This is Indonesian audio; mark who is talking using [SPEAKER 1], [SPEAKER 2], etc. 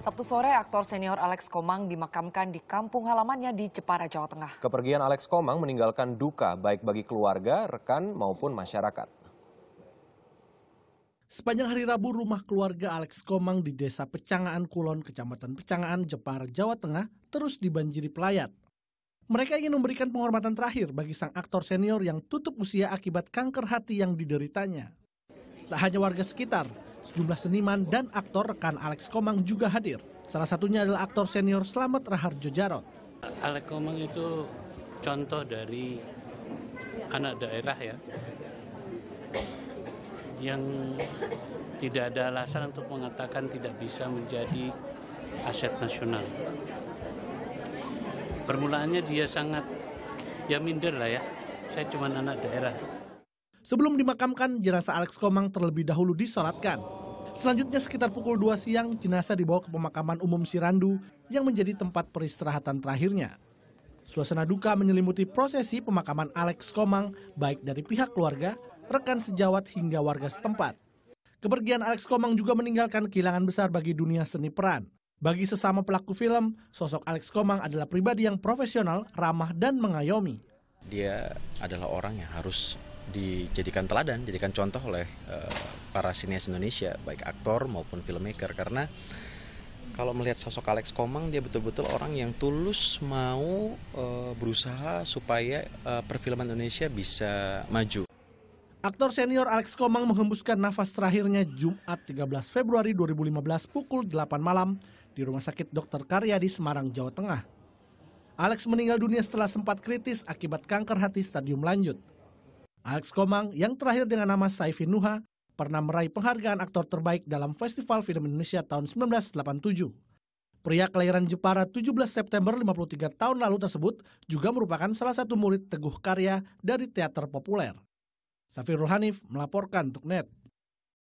[SPEAKER 1] Sabtu sore, aktor senior Alex Komang dimakamkan di kampung halamannya di Jepara, Jawa Tengah. Kepergian Alex Komang meninggalkan duka baik bagi keluarga, rekan maupun masyarakat.
[SPEAKER 2] Sepanjang hari Rabu, rumah keluarga Alex Komang di Desa Pecangaan Kulon, Kecamatan Pecangaan, Jepara, Jawa Tengah terus dibanjiri pelayat. Mereka ingin memberikan penghormatan terakhir bagi sang aktor senior yang tutup usia akibat kanker hati yang dideritanya. Tak hanya warga sekitar, Sejumlah seniman dan aktor rekan Alex Komang juga hadir. Salah satunya adalah aktor senior Slamet Raharjo Jarot.
[SPEAKER 3] Alex Komang itu contoh dari anak daerah ya, yang tidak ada alasan untuk mengatakan tidak bisa menjadi aset nasional. Permulaannya dia sangat ya minder lah ya, saya cuma anak daerah.
[SPEAKER 2] Sebelum dimakamkan, jenazah Alex Komang terlebih dahulu disolatkan. Selanjutnya sekitar pukul 2 siang, jenazah dibawa ke pemakaman umum Sirandu yang menjadi tempat peristirahatan terakhirnya. Suasana duka menyelimuti prosesi pemakaman Alex Komang baik dari pihak keluarga, rekan sejawat hingga warga setempat. Kepergian Alex Komang juga meninggalkan kehilangan besar bagi dunia seni peran. Bagi sesama pelaku film, sosok Alex Komang adalah pribadi yang profesional, ramah, dan mengayomi.
[SPEAKER 1] Dia adalah orang yang harus dijadikan teladan, jadikan contoh oleh uh, para sinias Indonesia, baik aktor maupun filmmaker karena kalau melihat sosok Alex Komang dia betul-betul orang yang tulus mau uh, berusaha supaya uh, perfilman Indonesia bisa maju.
[SPEAKER 2] Aktor senior Alex Komang menghembuskan nafas terakhirnya Jumat 13 Februari 2015 pukul 8 malam di Rumah Sakit Dr. Karya di Semarang, Jawa Tengah. Alex meninggal dunia setelah sempat kritis akibat kanker hati stadium lanjut. Alex Komang yang terakhir dengan nama Saifin Nuha pernah meraih penghargaan aktor terbaik dalam Festival Film Indonesia tahun 1987. Pria kelahiran Jepara 17 September 53 tahun lalu tersebut juga merupakan salah satu murid Teguh Karya dari teater populer. Safirul Hanif melaporkan untuk NET.